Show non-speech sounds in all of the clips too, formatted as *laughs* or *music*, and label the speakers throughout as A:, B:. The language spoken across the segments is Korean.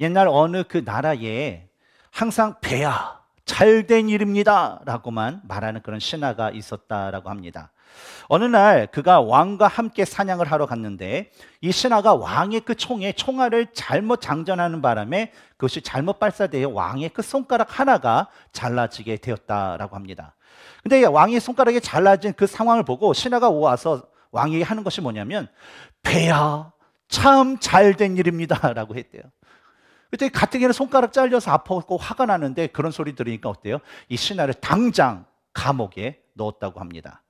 A: 옛날 어느 그 나라에 항상 배야 잘된 일입니다라고만 말하는 그런 신화가 있었다라고 합니다. 어느 날 그가 왕과 함께 사냥을 하러 갔는데 이 신하가 왕의 그 총에 총알을 잘못 장전하는 바람에 그것이 잘못 발사되어 왕의 그 손가락 하나가 잘라지게 되었다라고 합니다. 근데 왕의 손가락이 잘라진 그 상황을 보고 신하가 와서 왕에게 하는 것이 뭐냐면 배야 참 잘된 일입니다라고 *laughs* 했대요. 그랬더니 같은 경우는 손가락 잘려서 아프고 화가 나는데 그런 소리 들으니까 어때요? 이 신하를 당장 감옥에 넣었다고 합니다.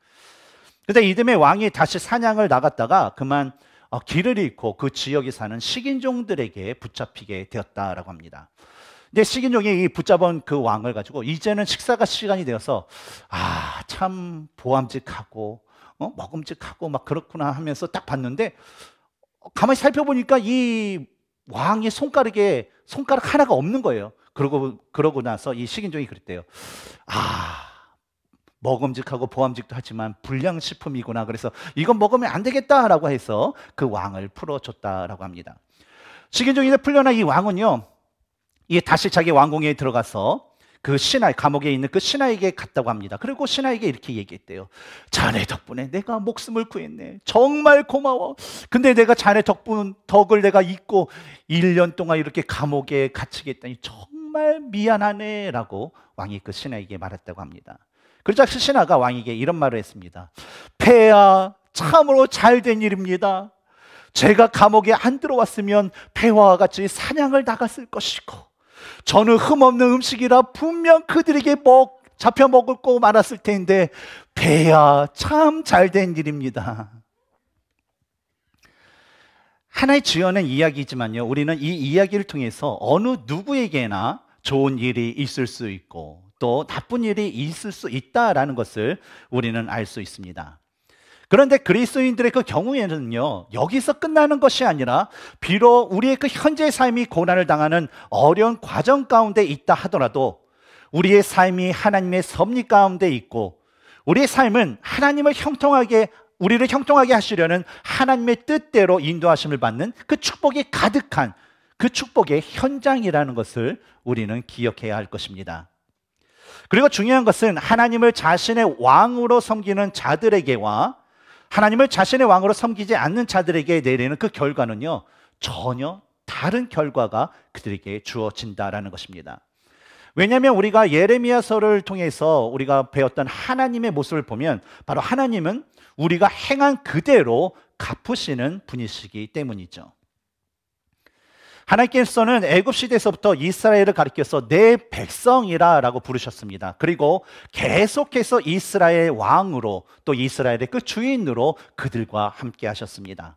A: 그런데 이듬해 왕이 다시 사냥을 나갔다가 그만 어, 길을 잃고 그 지역에 사는 식인종들에게 붙잡히게 되었다라고 합니다. 근데 식인종이 붙잡은 그 왕을 가지고 이제는 식사가 시간이 되어서 아 참 보암직하고 어? 먹음직하고 막 그렇구나 하면서 딱 봤는데 어, 가만히 살펴보니까 이 왕의 손가락에 손가락 하나가 없는 거예요. 그러고 그러고 나서 이 식인종이 그랬대요. 아 먹음직하고 보암직도 하지만 불량식품이구나. 그래서 이건 먹으면 안 되겠다라고 해서 그 왕을 풀어줬다라고 합니다. 식인종이 풀려난 이 왕은요, 이 다시 자기 왕궁에 들어가서 그 신하의 감옥에 있는 그 신하에게 갔다고 합니다. 그리고 신하에게 이렇게 얘기했대요. 자네 덕분에 내가 목숨을 구했네. 정말 고마워. 근데 내가 자네 덕분 덕을 내가 잊고 1년 동안 이렇게 감옥에 갇히겠다니 정말 미안하네라고 왕이 그 신하에게 말했다고 합니다. 그러자 그 신하가 왕에게 이런 말을 했습니다. 폐하 참으로 잘된 일입니다. 제가 감옥에 안 들어왔으면 폐화와 같이 사냥을 나갔을 것이고 저는 흠없는 음식이라 분명 그들에게 먹, 잡혀 먹을 거 말았을 텐데 배야 참 잘 된 일입니다. 하나의 주연은 이야기지만요. 우리는 이 이야기를 통해서 어느 누구에게나 좋은 일이 있을 수 있고 또 나쁜 일이 있을 수 있다라는 것을 우리는 알 수 있습니다. 그런데 그리스도인들의 그 경우에는요, 여기서 끝나는 것이 아니라 비록 우리의 그 현재 삶이 고난을 당하는 어려운 과정 가운데 있다 하더라도 우리의 삶이 하나님의 섭리 가운데 있고 우리의 삶은 하나님을 형통하게 우리를 형통하게 하시려는 하나님의 뜻대로 인도하심을 받는 그 축복이 가득한 그 축복의 현장이라는 것을 우리는 기억해야 할 것입니다. 그리고 중요한 것은 하나님을 자신의 왕으로 섬기는 자들에게와 하나님을 자신의 왕으로 섬기지 않는 자들에게 내리는 그 결과는요, 전혀 다른 결과가 그들에게 주어진다라는 것입니다. 왜냐하면 우리가 예레미야서를 통해서 우리가 배웠던 하나님의 모습을 보면 바로 하나님은 우리가 행한 그대로 갚으시는 분이시기 때문이죠. 하나님께서는 애굽 시대에서부터 이스라엘을 가리켜서 내 백성이라라고 부르셨습니다. 그리고 계속해서 이스라엘 왕으로 또 이스라엘의 그 주인으로 그들과 함께 하셨습니다.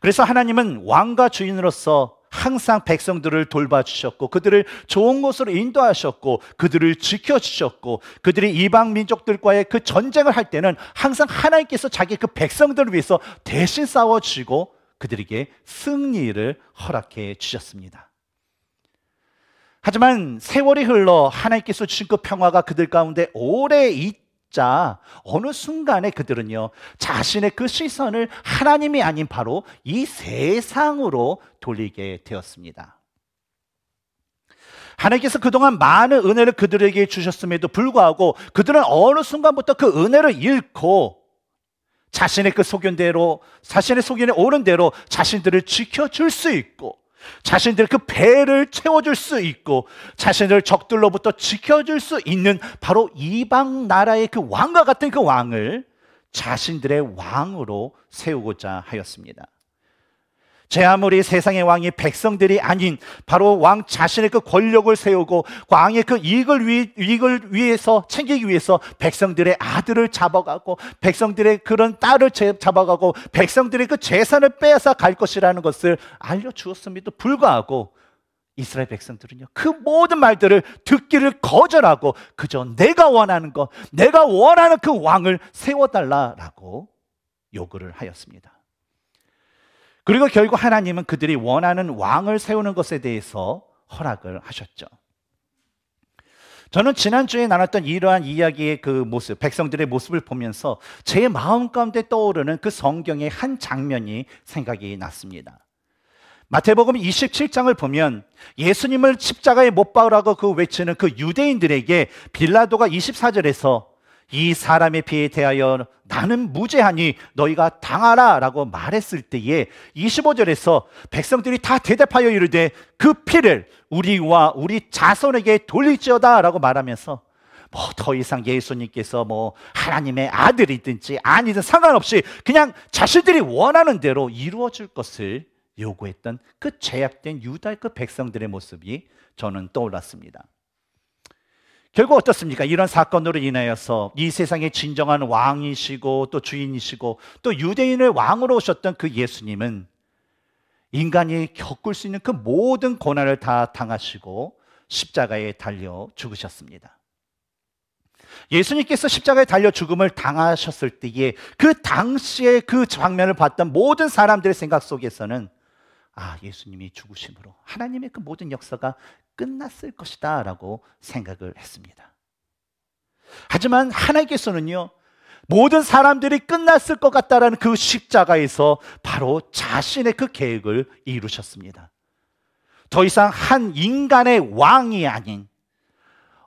A: 그래서 하나님은 왕과 주인으로서 항상 백성들을 돌봐주셨고 그들을 좋은 곳으로 인도하셨고 그들을 지켜주셨고 그들이 이방 민족들과의 그 전쟁을 할 때는 항상 하나님께서 자기 그 백성들을 위해서 대신 싸워주시고 그들에게 승리를 허락해 주셨습니다. 하지만 세월이 흘러 하나님께서 주신 그 평화가 그들 가운데 오래 있자 어느 순간에 그들은요 자신의 그 시선을 하나님이 아닌 바로 이 세상으로 돌리게 되었습니다. 하나님께서 그동안 많은 은혜를 그들에게 주셨음에도 불구하고 그들은 어느 순간부터 그 은혜를 잃고 자신의 그 소견대로 자신의 소견에 오른 대로 자신들을 지켜줄 수 있고 자신들 그 배를 채워줄 수 있고 자신을 적들로부터 지켜줄 수 있는 바로 이방 나라의 그 왕과 같은 그 왕을 자신들의 왕으로 세우고자 하였습니다. 제 아무리 세상의 왕이 백성들이 아닌 바로 왕 자신의 그 권력을 세우고 왕의 그 이익을, 위, 이익을 위해서 챙기기 위해서 백성들의 아들을 잡아가고 백성들의 그런 딸을 잡아가고 백성들의 그 재산을 빼앗아 갈 것이라는 것을 알려주었음에도 불구하고 이스라엘 백성들은요 그 모든 말들을 듣기를 거절하고 그저 내가 원하는 것 내가 원하는 그 왕을 세워달라라고 요구를 하였습니다 그리고 결국 하나님은 그들이 원하는 왕을 세우는 것에 대해서 허락을 하셨죠. 저는 지난주에 나눴던 이러한 이야기의 그 모습, 백성들의 모습을 보면서 제 마음 가운데 떠오르는 그 성경의 한 장면이 생각이 났습니다. 마태복음 27장을 보면 예수님을 십자가에 못 박으라고 그 외치는 그 유대인들에게 빌라도가 24절에서 이 사람의 피에 대하여 나는 무죄하니 너희가 당하라 라고 말했을 때에 25절에서 백성들이 다 대답하여 이르되 그 피를 우리와 우리 자손에게 돌릴지어다 라고 말하면서 뭐 더 이상 예수님께서 뭐 하나님의 아들이든지 아니든 상관없이 그냥 자신들이 원하는 대로 이루어질 것을 요구했던 그 제약된 유다의 그 백성들의 모습이 저는 떠올랐습니다. 결국 어떻습니까? 이런 사건으로 인하여서 이 세상의 진정한 왕이시고 또 주인이시고 또유대인을 왕으로 오셨던 그 예수님은 인간이 겪을 수 있는 그 모든 고난을 다 당하시고 십자가에 달려 죽으셨습니다. 예수님께서 십자가에 달려 죽음을 당하셨을 때에 그 당시에 그 장면을 봤던 모든 사람들의 생각 속에서는 아, 예수님이 죽으심으로 하나님의 그 모든 역사가 끝났을 것이다 라고 생각을 했습니다. 하지만 하나님께서는요, 모든 사람들이 끝났을 것 같다라는 그 십자가에서 바로 자신의 그 계획을 이루셨습니다. 더 이상 한 인간의 왕이 아닌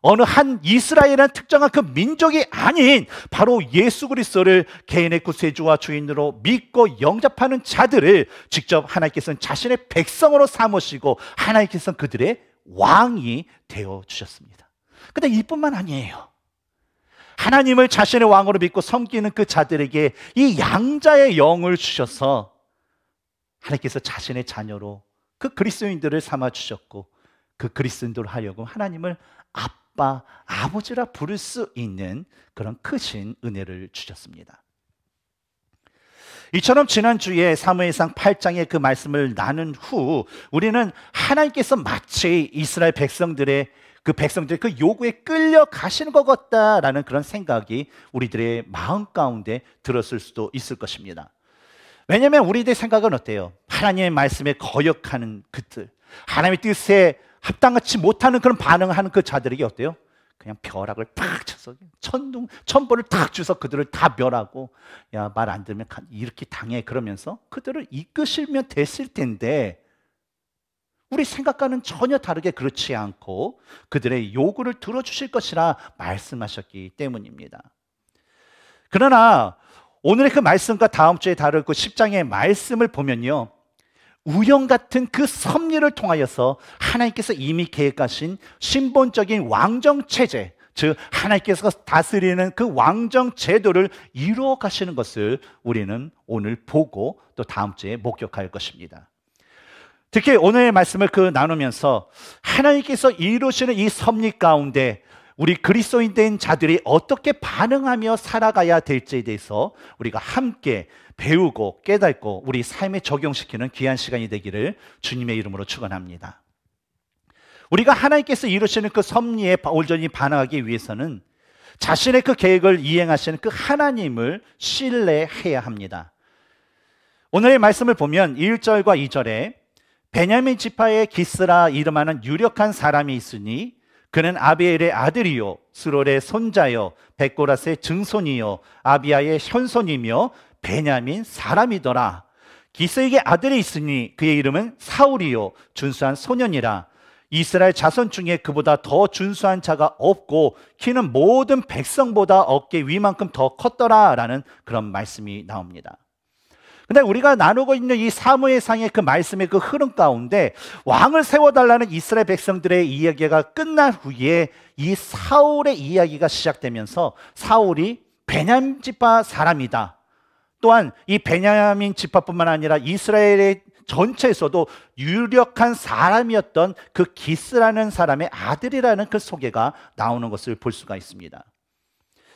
A: 어느 한 이스라엘이라는 특정한 그 민족이 아닌 바로 예수 그리스도를 개인의 구세주와 주인으로 믿고 영접하는 자들을 직접 하나님께서는 자신의 백성으로 삼으시고 하나님께서는 그들의 왕이 되어 주셨습니다. 근데 이뿐만 아니에요. 하나님을 자신의 왕으로 믿고 섬기는 그 자들에게 이 양자의 영을 주셔서 하나님께서 자신의 자녀로 그그리스인들을 삼아 주셨고 그그리스인들 하여금 하나님을 아빠, 아버지라 부를 수 있는 그런 크신 은혜를 주셨습니다. 이처럼 지난주에 사무엘상 8장의 그 말씀을 나눈 후 우리는 하나님께서 마치 이스라엘 백성들의 그 백성들의 그 요구에 끌려가시는 것 같다라는 그런 생각이 우리들의 마음 가운데 들었을 수도 있을 것입니다. 왜냐하면 우리들의 생각은 어때요? 하나님의 말씀에 거역하는 그들, 하나님의 뜻에 합당하지 못하는 그런 반응하는 그 자들에게 어때요? 그냥 벼락을 팍 쳐서 천둥 천벌을 탁 주서 그들을 다 멸하고 야말 안 들으면 이렇게 당해 그러면서 그들을 이끄시면 됐을 텐데 우리 생각과는 전혀 다르게 그렇지 않고 그들의 요구를 들어주실 것이라 말씀하셨기 때문입니다. 그러나 오늘의 그 말씀과 다음 주에 다룰 그 10장의 말씀을 보면요. 우영 같은 그 섭리를 통하여서 하나님께서 이미 계획하신 신본적인 왕정 체제, 즉 하나님께서 다스리는 그 왕정 제도를 이루어 가시는 것을 우리는 오늘 보고 또 다음 주에 목격할 것입니다. 특히 오늘의 말씀을 그 나누면서 하나님께서 이루시는 이 섭리 가운데 우리 그리스도인 된 자들이 어떻게 반응하며 살아가야 될지에 대해서 우리가 함께 배우고 깨닫고 우리 삶에 적용시키는 귀한 시간이 되기를 주님의 이름으로 축원합니다. 우리가 하나님께서 이루시는 그 섭리에 올전히 반응하기 위해서는 자신의 그 계획을 이행하시는 그 하나님을 신뢰해야 합니다. 오늘의 말씀을 보면 1절과 2절에 베냐민 지파의 기스라 이름하는 유력한 사람이 있으니 그는 아비엘의 아들이요 스롤의 손자요 베고라스의 증손이요 아비아의 현손이며 베냐민 사람이더라. 기스에게 아들이 있으니 그의 이름은 사울이요 준수한 소년이라. 이스라엘 자손 중에 그보다 더 준수한 자가 없고 키는 모든 백성보다 어깨 위만큼 더 컸더라라는 그런 말씀이 나옵니다. 근데 우리가 나누고 있는 이 사무엘상의 그 말씀의 그 흐름 가운데 왕을 세워달라는 이스라엘 백성들의 이야기가 끝난 후에 이 사울의 이야기가 시작되면서 사울이 베냐민 집바 사람이다. 또한 이 베냐민 지파뿐만 아니라 이스라엘의 전체에서도 유력한 사람이었던 그 기스라는 사람의 아들이라는 그 소개가 나오는 것을 볼 수가 있습니다.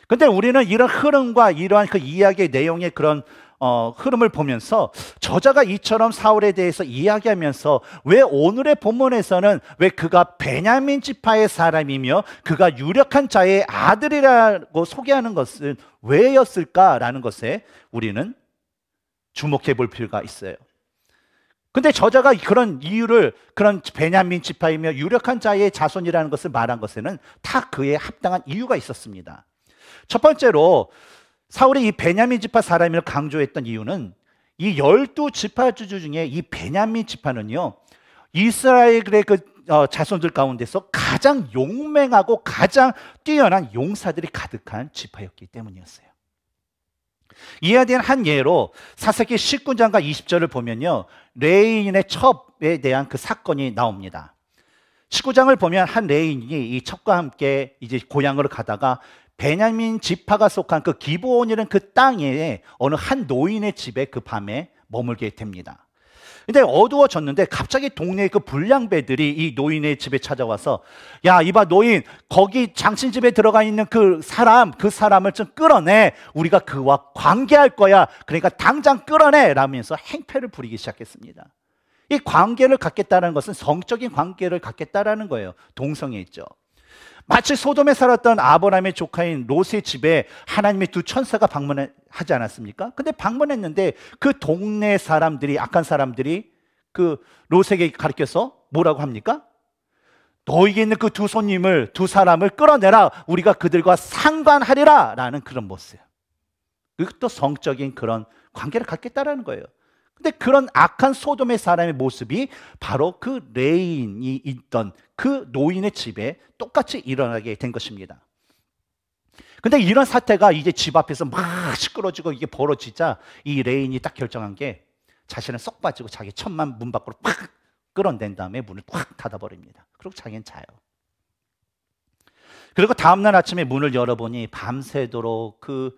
A: 근데 우리는 이런 흐름과 이러한 그 이야기의 내용의 그런 어, 흐름을 보면서 저자가 이처럼 사울에 대해서 이야기하면서 왜 오늘의 본문에서는 왜 그가 베냐민 지파의 사람이며 그가 유력한 자의 아들이라고 소개하는 것은 왜였을까라는 것에 우리는 주목해 볼 필요가 있어요. 근데 저자가 그런 이유를 그런 베냐민 지파이며 유력한 자의 자손이라는 것을 말한 것에는 다 그에 합당한 이유가 있었습니다. 첫 번째로 사울이 이 베냐민 지파 사람을 강조했던 이유는 이 열두 지파 주주 중에 이 베냐민 지파는요 이스라엘의 그 어, 자손들 가운데서 가장 용맹하고 가장 뛰어난 용사들이 가득한 지파였기 때문이었어요. 이에 대한 한 예로 사사기 19장과 20절을 보면요 레인의 첩에 대한 그 사건이 나옵니다. 19장을 보면 한 레인이 이 첩과 함께 이제 고향으로 가다가 베냐민 지파가 속한 그 기브온이라는 그 땅에 어느 한 노인의 집에 그 밤에 머물게 됩니다. 근데 어두워졌는데 갑자기 동네의 그 불량배들이 이 노인의 집에 찾아와서 야 이봐 노인 거기 장신 집에 들어가 있는 그 사람 그 사람을 좀 끌어내 우리가 그와 관계할 거야 그러니까 당장 끌어내 라면서 행패를 부리기 시작했습니다. 이 관계를 갖겠다는 것은 성적인 관계를 갖겠다라는 거예요. 동성애 있죠. 마치 소돔에 살았던 아브라함의 조카인 롯의 집에 하나님의 두 천사가 방문하지 않았습니까? 근데 방문했는데 그 동네 사람들이 악한 사람들이 그 롯에게 가르켜서 뭐라고 합니까? 너에게 있는 그 두 손님을 두 사람을 끌어내라 우리가 그들과 상관하리라 라는 그런 모습. 그것도 성적인 그런 관계를 갖겠다라는 거예요. 근데 그런 악한 소돔의 사람의 모습이 바로 그 레인이 있던 그 노인의 집에 똑같이 일어나게 된 것입니다. 근데 이런 사태가 이제 집 앞에서 막 시끄러지고 이게 벌어지자 이 레인이 딱 결정한 게 자신은 쏙 빠지고 자기 천만 문 밖으로 팍 끌어낸 다음에 문을 꽉 닫아버립니다. 그리고 자기는 자요. 그리고 다음날 아침에 문을 열어보니 밤새도록 그,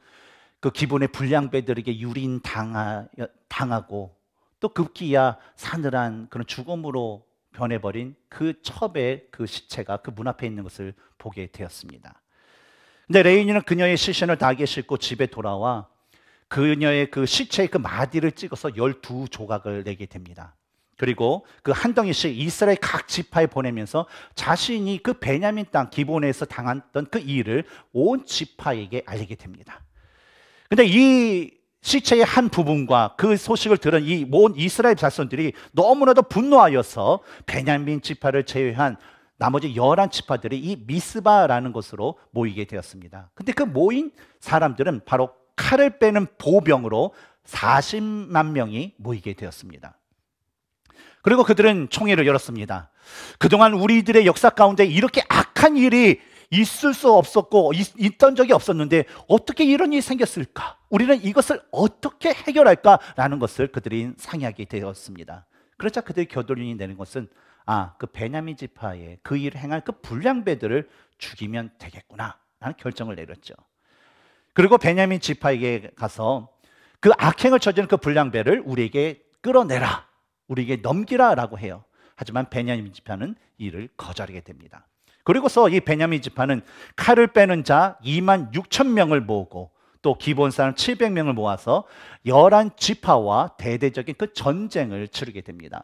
A: 그 기본의 불량배들에게 유린 당하, 당하고 또 급기야 사늘한 그런 죽음으로 변해버린 그 첩의 그 시체가 그 문 앞에 있는 것을 보게 되었습니다. 근데 레이니는 그녀의 시신을 다게 싣고 집에 돌아와 그녀의 그 시체의 그 마디를 찍어서 열두 조각을 내게 됩니다. 그리고 그한 덩이씩 이스라엘 각 지파에 보내면서 자신이 그 베냐민 땅 기본에서 당했던 그 일을 온 지파에게 알리게 됩니다. 근데 이 시체의 한 부분과 그 소식을 들은 이 모든 이스라엘 자손들이 너무나도 분노하여서 베냐민 지파를 제외한 나머지 열한 지파들이 이 미스바라는 곳으로 모이게 되었습니다. 근데 그 모인 사람들은 바로 칼을 빼는 보병으로 40만 명이 모이게 되었습니다. 그리고 그들은 총회를 열었습니다. 그동안 우리들의 역사 가운데 이렇게 악한 일이 있을 수 없었고 있, 던 적이 없었는데 어떻게 이런 일이 생겼을까? 우리는 이것을 어떻게 해결할까라는 것을 그들이 상의하게 되었습니다. 그러자 그들이 겨돌이 내는 것은 아, 그 베냐민 지파의 그 일을 행할 그 불량배들을 죽이면 되겠구나. 라는 결정을 내렸죠. 그리고 베냐민 지파에게 가서 그 악행을 저지른 그 불량배를 우리에게 끌어내라. 우리에게 넘기라라고 해요. 하지만 베냐민 지파는 이를 거절하게 됩니다. 그리고서 이 베냐민 지파는 칼을 빼는 자 2만 6천 명을 모으고 또 기본 사람 700명을 모아서 열한 지파와 대대적인 그 전쟁을 치르게 됩니다.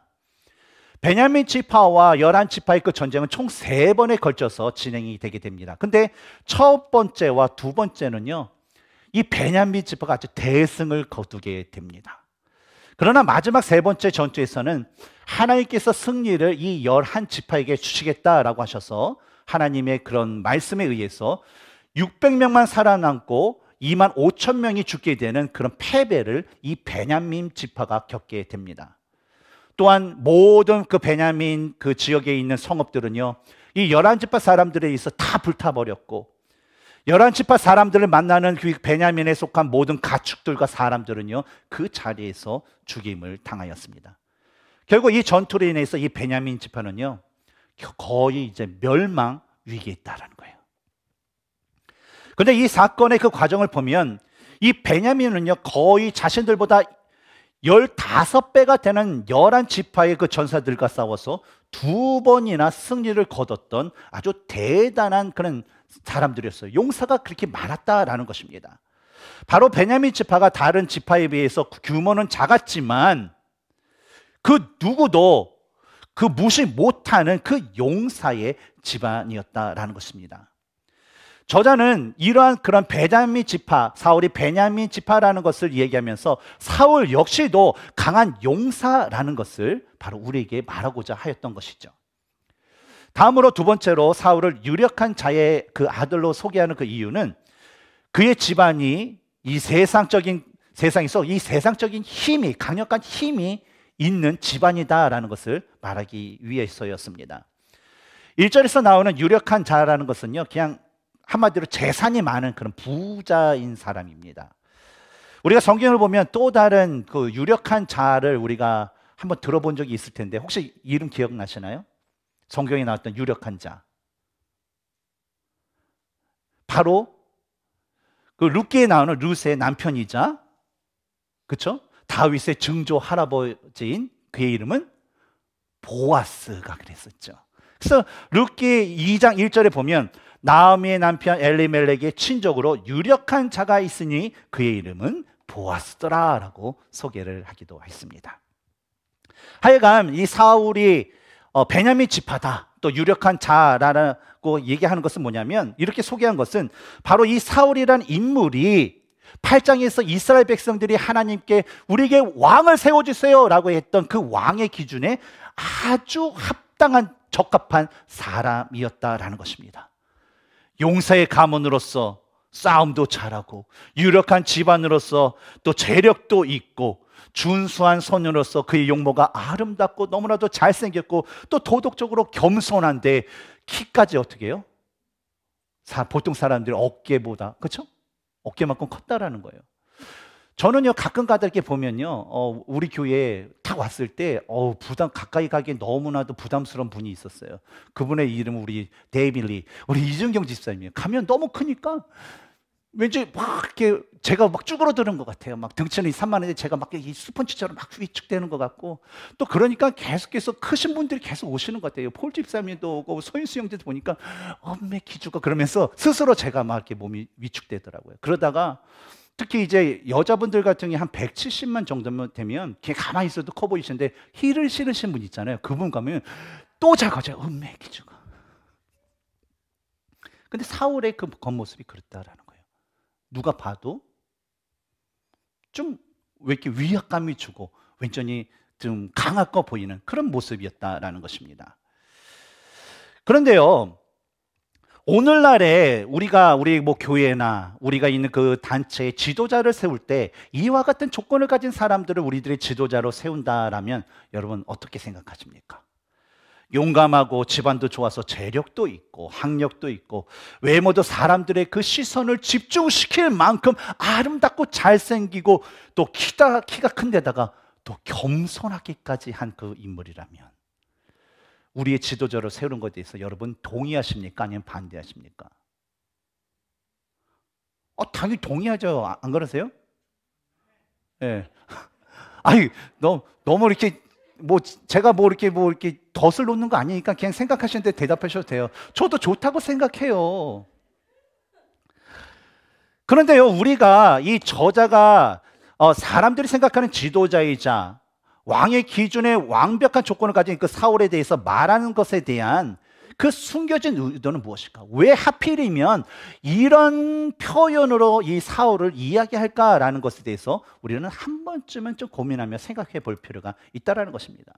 A: 베냐민 지파와 열한 지파의 그 전쟁은 총 세 번에 걸쳐서 진행이 되게 됩니다. 근데 첫 번째와 두 번째는요, 이 베냐민 지파가 아주 대승을 거두게 됩니다. 그러나 마지막 세 번째 전투에서는 하나님께서 승리를 이 열한 지파에게 주시겠다라고 하셔서 하나님의 그런 말씀에 의해서 600명만 살아남고 2만 5천 명이 죽게 되는 그런 패배를 이 베냐민 지파가 겪게 됩니다. 또한 모든 그 베냐민 그 지역에 있는 성읍들은요, 이 열한 지파 사람들에 의해서 다 불타버렸고 1 1 지파 사람들을 만나는 그 베냐민에 속한 모든 가축들과 사람들은요 그 자리에서 죽임을 당하였습니다. 결국 이 전투로 인해서 이 베냐민 지파는요 거의 이제 멸망 위기에 있다는 거예요. 근데 이 사건의 그 과정을 보면 이 베냐민은요 거의 자신들보다 15배가 되는 11지파의 그 전사들과 싸워서 두 번이나 승리를 거뒀던 아주 대단한 그런 사람들이었어요. 용사가 그렇게 많았다라는 것입니다. 바로 베냐민 지파가 다른 지파에 비해서 규모는 작았지만 그 누구도 그 무시 못하는 그 용사의 집안이었다라는 것입니다. 저자는 이러한 그런 베냐민 지파, 사울이 베냐민 지파라는 것을 얘기하면서 사울 역시도 강한 용사라는 것을 바로 우리에게 말하고자 하였던 것이죠. 다음으로 두 번째로 사울을 유력한 자의 그 아들로 소개하는 그 이유는 그의 집안이 이 세상적인 세상에 서이 세상적인 힘이 강력한 힘이 있는 집안이다라는 것을 말하기 위해서였습니다. 1절에서 나오는 유력한 자라는 것은요. 그냥 한마디로 재산이 많은 그런 부자인 사람입니다. 우리가 성경을 보면 또 다른 그 유력한 자를 우리가 한번 들어본 적이 있을 텐데 혹시 이름 기억나시나요? 성경에 나왔던 유력한 자. 바로 그 룻기에 나오는 루 룻의 남편이자 그쵸 다윗의 증조 할아버지인 그의 이름은 보아스가 그랬었죠. 그래서 루키 2장 1절에 보면 나오미의 남편 엘리멜렉의 친족으로 유력한 자가 있으니 그의 이름은 보아스더라라고 소개를 하기도 했습니다. 하여간 이 사울이 어, 베냐민 지파다 또 유력한 자라고 얘기하는 것은 뭐냐면 이렇게 소개한 것은 바로 이 사울이란 인물이 8장에서 이스라엘 백성들이 하나님께 우리에게 왕을 세워주세요 라고 했던 그 왕의 기준에 아주 합당한 적합한 사람이었다라는 것입니다. 용사의 가문으로서 싸움도 잘하고 유력한 집안으로서 또 재력도 있고 준수한 소녀로서 그의 용모가 아름답고 너무나도 잘생겼고 또 도덕적으로 겸손한데 키까지 어떻게 해요? 보통 사람들이 어깨보다 그렇죠? 어깨만큼 컸다라는 거예요. 저는요 가끔 가다 이렇게 보면요 어, 우리 교회에 딱 왔을 때 어, 부담 가까이 가기 에 너무나도 부담스러운 분이 있었어요. 그분의 이름은 우리 데이빌리 우리 이준경 집사님이에요. 가면 너무 크니까 왠지 막 이렇게 제가 막 쭈그러드는 것 같아요. 막 등치는 산만한데 제가 막이 스펀지처럼 막 위축되는 것 같고 또 그러니까 계속해서 크신 분들이 계속 오시는 것 같아요. 폴 집사님도 오고 서윤수 형제도 보니까 엄매 기주가 그러면서 스스로 제가 막 이렇게 몸이 위축되더라고요. 그러다가 특히 이제 여자분들 같은 게 한 170만 정도면 되면 그 가만히 있어도 커 보이시는데 힐을 신으신 분 있잖아요. 그분 가면 또 작아져요. 음매 기주가. 근데 사울의 그 겉모습이 그렇다라는 누가 봐도 좀 왜 이렇게 위압감이 주고 왠전이좀 강하고 보이는 그런 모습이었다라는 것입니다. 그런데요, 오늘날에 우리가 우리 뭐 교회나 우리가 있는 그 단체의 지도자를 세울 때 이와 같은 조건을 가진 사람들을 우리들의 지도자로 세운다라면 여러분 어떻게 생각하십니까? 용감하고 집안도 좋아서 재력도 있고 학력도 있고 외모도 사람들의 그 시선을 집중시킬 만큼 아름답고 잘생기고 또 키다, 키가 큰 데다가 또 겸손하기까지 한 그 인물이라면 우리의 지도자를 세우는 것에 대해서 여러분 동의하십니까? 아니면 반대하십니까? 어, 당연히 동의하죠. 아, 안 그러세요? 예. 네. *laughs* 아니, 너, 너무 이렇게 뭐 제가 뭐 이렇게 뭐 이렇게 덫을 놓는 거 아니니까 그냥 생각하시는데 대답하셔도 돼요. 저도 좋다고 생각해요. 그런데요, 우리가 이 저자가 어, 사람들이 생각하는 지도자이자 왕의 기준에 완벽한 조건을 가진 그 사울에 대해서 말하는 것에 대한 그 숨겨진 의도는 무엇일까? 왜 하필이면 이런 표현으로 이 사울을 이야기할까라는 것에 대해서 우리는 한 번쯤은 좀 고민하며 생각해 볼 필요가 있다라는 것입니다.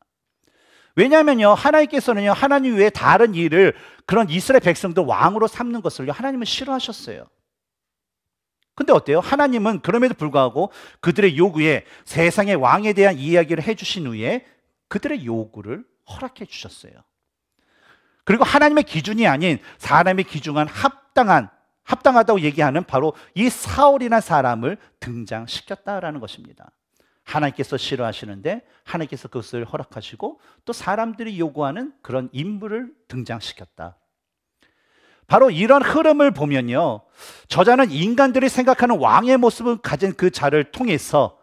A: 왜냐하면요 하나님께서는요 하나님 외에 다른 일을 그런 이스라엘 백성들 왕으로 삼는 것을요 하나님은 싫어하셨어요. 근데 어때요? 하나님은 그럼에도 불구하고 그들의 요구에 세상의 왕에 대한 이야기를 해주신 후에 그들의 요구를 허락해 주셨어요. 그리고 하나님의 기준이 아닌 사람의 기준한 합당한 합당하다고 얘기하는 바로 이 사울이라는 사람을 등장시켰다라는 것입니다. 하나님께서 싫어하시는데 하나님께서 그것을 허락하시고 또 사람들이 요구하는 그런 인물을 등장시켰다. 바로 이런 흐름을 보면요. 저자는 인간들이 생각하는 왕의 모습을 가진 그 자를 통해서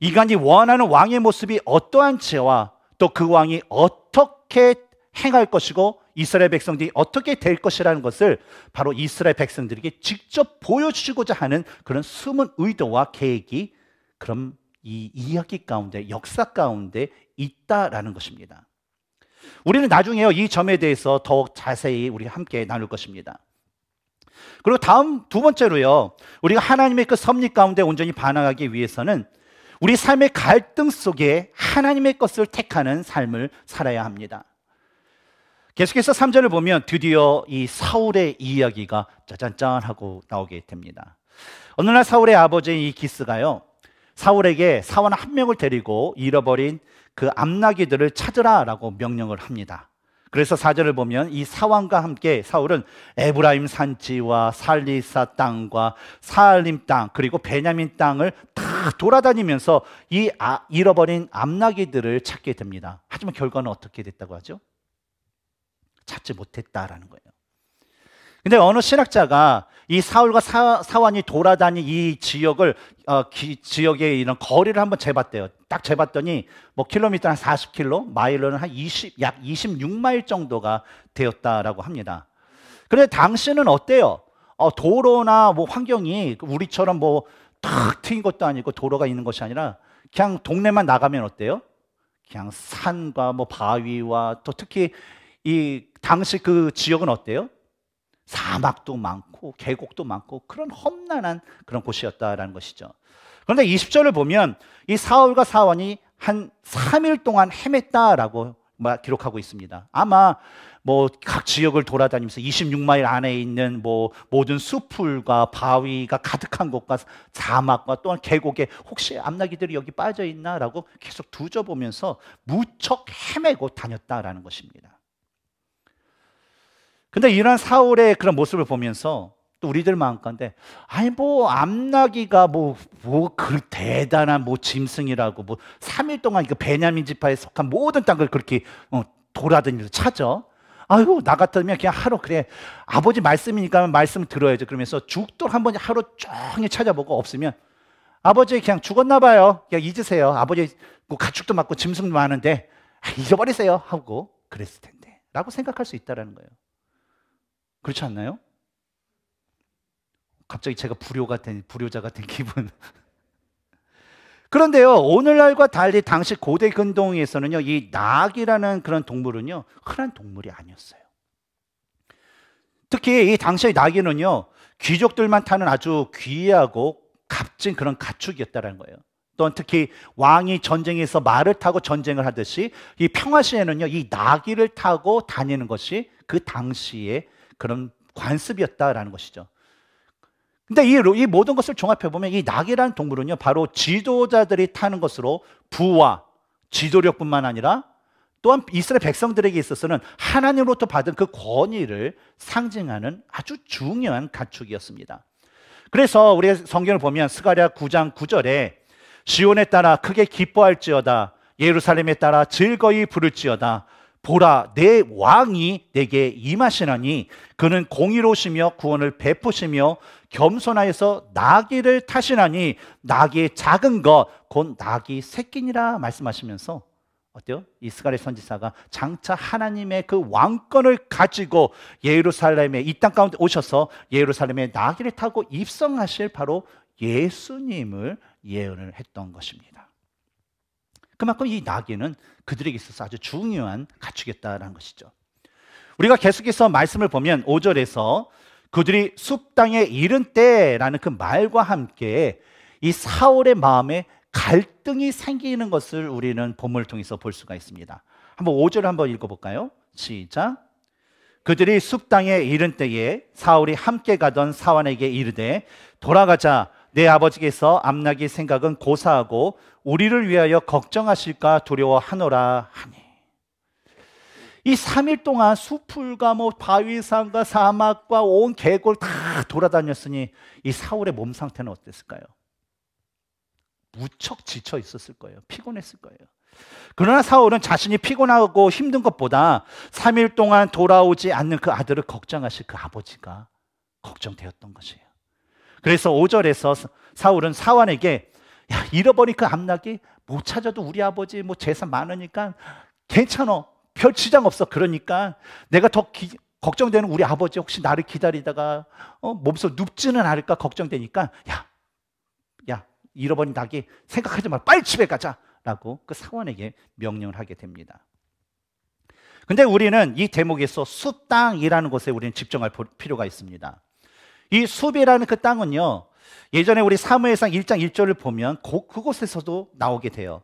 A: 인간이 원하는 왕의 모습이 어떠한 죄와 또 그 왕이 어떻게 행할 것이고 이스라엘 백성들이 어떻게 될 것이라는 것을 바로 이스라엘 백성들에게 직접 보여주시고자 하는 그런 숨은 의도와 계획이 그럼 이 이야기 가운데 역사 가운데 있다라는 것입니다. 우리는 나중에요 이 점에 대해서 더욱 자세히 우리 함께 나눌 것입니다. 그리고 다음 두 번째로요 우리가 하나님의 그 섭리 가운데 온전히 반항하기 위해서는 우리 삶의 갈등 속에 하나님의 것을 택하는 삶을 살아야 합니다. 계속해서 3절을 보면 드디어 이 사울의 이야기가 짜잔짠 하고 나오게 됩니다. 어느 날 사울의 아버지 인이 기스가요. 사울에게 사원 한 명을 데리고 잃어버린 그 암나귀들을 찾으라라고 명령을 합니다. 그래서 4절을 보면 이 사왕과 함께 사울은 에브라임 산지와 살리사 땅과 살림땅 그리고 베냐민 땅을 다 돌아다니면서 이 아, 잃어버린 암나귀들을 찾게 됩니다. 하지만 결과는 어떻게 됐다고 하죠? 잡지 못했다라는 거예요. 근데 어느 신학자가 이 사울과 사, 사완이 돌아다니 이 지역을 어, 기, 지역의 이런 거리를 한번 재봤대요. 딱 재봤더니 뭐 킬로미터 한 40킬로, 마일로는 한 20, 약 26마일 정도가 되었다라고 합니다. 그런데 당시는 어때요? 어, 도로나 뭐 환경이 우리처럼 뭐탁 트인 것도 아니고 도로가 있는 것이 아니라 그냥 동네만 나가면 어때요? 그냥 산과 뭐 바위와 또 특히 이 당시 그 지역은 어때요? 사막도 많고 계곡도 많고 그런 험난한 그런 곳이었다라는 것이죠. 그런데 20절을 보면 이 사울과 사원이 한 3일 동안 헤맸다라고 기록하고 있습니다. 아마 뭐 각 지역을 돌아다니면서 26마일 안에 있는 뭐 모든 수풀과 바위가 가득한 곳과 사막과 또한 계곡에 혹시 암나기들이 여기 빠져 있나라고 계속 두져보면서 무척 헤매고 다녔다라는 것입니다. 근데 이런 사울의 그런 모습을 보면서 또 우리들 마음가운데 아니 뭐 암나기가 뭐 뭐그 대단한 뭐 짐승이라고 뭐 3일 동안 그 베냐민 지파에 속한 모든 땅을 그렇게 어, 돌아다니면서 찾아 아유 나 같으면 그냥 하루 그래 아버지 말씀이니까 말씀 들어야죠 그러면서 죽도록 한번 하루 종일 찾아보고 없으면 아버지 그냥 죽었나 봐요 그냥 잊으세요 아버지 뭐 가축도 많고 짐승도 많은데 아, 잊어버리세요 하고 그랬을 텐데 라고 생각할 수 있다라는 거예요 그렇지 않나요? 갑자기 제가 불효가 된 불효자가 된 기분. *laughs* 그런데요, 오늘날과 달리 당시 고대 근동에서는요, 이 낙이라는 그런 동물은요, 흔한 동물이 아니었어요. 특히 이 당시의 낙이는요, 귀족들만 타는 아주 귀하고 값진 그런 가축이었다는 거예요. 또한 특히 왕이 전쟁에서 말을 타고 전쟁을 하듯이 이 평화 시에는요, 이 낙이를 타고 다니는 것이 그당시에 그런 관습이었다라는 것이죠. 근데 이, 이 모든 것을 종합해 보면 이 낙이라는 동물은요, 바로 지도자들이 타는 것으로 부와 지도력뿐만 아니라 또한 이스라엘 백성들에게 있어서는 하나님으로부터 받은 그 권위를 상징하는 아주 중요한 가축이었습니다. 그래서 우리 성경을 보면 스가랴 9장 9절에 시온에 따라 크게 기뻐할지어다 예루살렘에 따라 즐거이 부를지어다 보라 내 왕이 내게 임하시나니 그는 공의로우시며 구원을 베푸시며 겸손하여서 나귀를 타시나니 나귀의 작은 것 곧 나귀 새끼니라 말씀하시면서 어때요? 이스라엘 선지사가 장차 하나님의 그 왕권을 가지고 예루살렘에 이땅 가운데 오셔서 예루살렘에 나귀를 타고 입성하실 바로 예수님을 예언을 했던 것입니다. 그만큼 이 낙이는 그들에게 있어서 아주 중요한 가축이었다라는 것이죠. 우리가 계속해서 말씀을 보면 5절에서 그들이 숲당에 이른 때라는 그 말과 함께 이 사울의 마음에 갈등이 생기는 것을 우리는 본문을 통해서 볼 수가 있습니다. 한번 5절 을 한번 읽어 볼까요? 시작. 그들이 숲당에 이른 때에 사울이 함께 가던 사원에게 이르되 돌아가자 내 아버지께서 암나기 생각은 고사하고 우리를 위하여 걱정하실까 두려워하노라 하니 이 3일 동안 수풀과뭐 바위산과 사막과 온 계곡을 다 돌아다녔으니 이 사울의 몸 상태는 어땠을까요? 무척 지쳐 있었을 거예요. 피곤했을 거예요. 그러나 사울은 자신이 피곤하고 힘든 것보다 3일 동안 돌아오지 않는 그 아들을 걱정하실 그 아버지가 걱정되었던 것이에요. 그래서 5절에서 사울은 사환에게 야, 잃어버린 그 암락이 못 찾아도 우리 아버지 뭐 재산 많으니까 괜찮어. 별 지장 없어. 그러니까 내가 더 기, 걱정되는 우리 아버지 혹시 나를 기다리다가 어, 몸소 눕지는 않을까 걱정되니까 야, 야, 잃어버린 닭이 생각하지 말 빨리 집에 가자. 라고 그 사원에게 명령을 하게 됩니다. 근데 우리는 이 대목에서 숲 땅이라는 곳에 우리는 집중할 필요가 있습니다. 이 숲이라는 그 땅은요, 예전에 우리 사무엘상 1장 1절을 보면 곧 그곳에서도 나오게 돼요.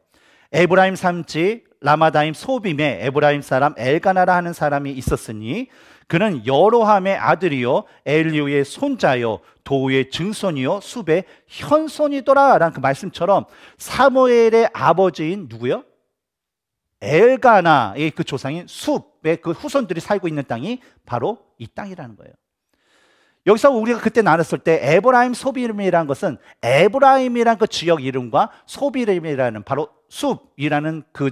A: 에브라임 삼지 라마다임 소빔에 에브라임 사람 엘가나라 하는 사람이 있었으니 그는 여로함의 아들이요 엘리오의 손자요 도우의 증손이요 숲의 현손이더라라는 그 말씀처럼 사무엘의 아버지인 누구요? 엘가나의 그 조상인 숲의 그 후손들이 살고 있는 땅이 바로 이 땅이라는 거예요. 여기서 우리가 그때 나눴을 때 에브라임 소비름이라는 것은 에브라임이라는 그 지역 이름과 소비름이라는 바로 숲이라는 그,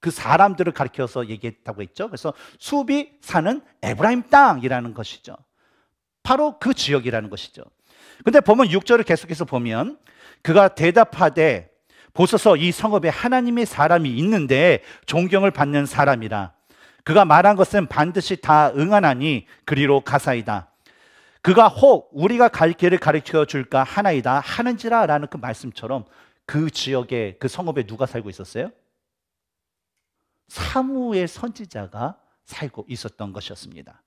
A: 그 사람들을 가리켜서 얘기했다고 했죠. 그래서 숲이 사는 에브라임 땅이라는 것이죠. 바로 그 지역이라는 것이죠. 근데 보면 6절을 계속해서 보면 그가 대답하되 보소서 이 성읍에 하나님의 사람이 있는데 존경을 받는 사람이라 그가 말한 것은 반드시 다 응하나니 그리로 가사이다. 그가 혹 우리가 갈 길을 가르쳐 줄까 하나이다 하는지라 라는 그 말씀처럼 그 지역에 그 성읍에 누가 살고 있었어요? 사무엘 선지자가 살고 있었던 것이었습니다.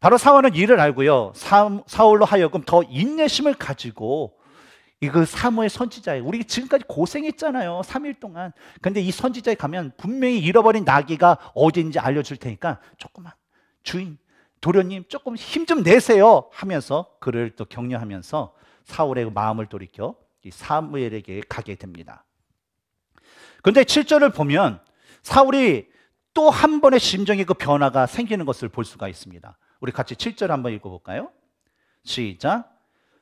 A: 바로 사울은 이를 알고요. 사울로 하여금 더 인내심을 가지고 이 그 사무엘 선지자에 우리 지금까지 고생했잖아요. 3일 동안. 근데 이 선지자에 가면 분명히 잃어버린 나귀가 어디인지 알려줄 테니까 조금만 주인 도련님 조금 힘 좀 내세요 하면서 그를 또 격려하면서 사울의 그 마음을 돌이켜 이 사무엘에게 가게 됩니다. 그런데 7절을 보면 사울이 또 한 번의 심정의 그 변화가 생기는 것을 볼 수가 있습니다. 우리 같이 7절 한 번 읽어볼까요? 시작.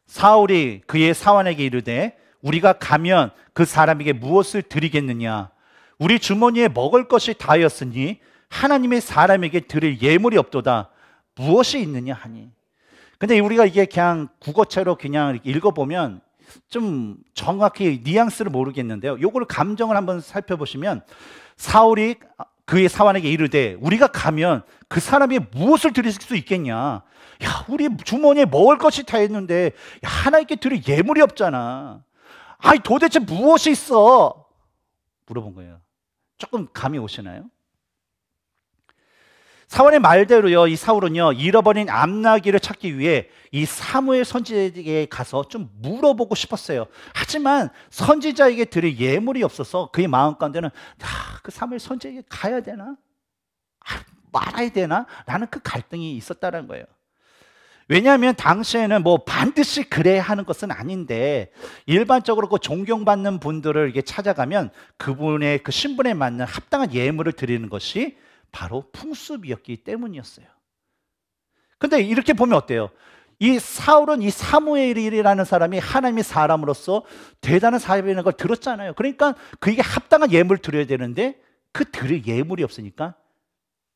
A: 사울이 그의 사원에게 이르되 우리가 가면 그 사람에게 무엇을 드리겠느냐? 우리 주머니에 먹을 것이 다였으니 하나님의 사람에게 드릴 예물이 없도다. 무엇이 있느냐 하니. 근데 우리가 이게 그냥 국어체로 그냥 읽어보면 좀 정확히 뉘앙스를 모르겠는데요. 요걸 감정을 한번 살펴보시면 사울이 그의 사환에게 이르되 우리가 가면 그 사람이 무엇을 드릴 수 있겠냐? 야, 우리 주머니에 먹을 것이 다 있는데 하나님께 드릴 예물이 없잖아. 아니 도대체 무엇이 있어? 물어본 거예요. 조금 감이 오시나요? 사원의 말대로요, 이 사울은요, 잃어버린 암나귀를 찾기 위해 이 사무엘 선지자에게 가서 좀 물어보고 싶었어요. 하지만 선지자에게 드릴 예물이 없어서 그의 마음 가운데는, 아, 그 사무엘 선지자에게 가야 되나? 아, 말아야 되나? 라는 그 갈등이 있었다는 거예요. 왜냐하면 당시에는 뭐 반드시 그래야 하는 것은 아닌데 일반적으로 그 존경받는 분들을 이게 찾아가면 그분의 그 신분에 맞는 합당한 예물을 드리는 것이 바로 풍습이었기 때문이었어요. 근데 이렇게 보면 어때요? 이 사울은 이 사무엘이라는 사람이 하나님의 사람으로서 대단한 사람이라는 걸 들었잖아요. 그러니까 그게 합당한 예물 드려야 되는데 그 드릴 예물이 없으니까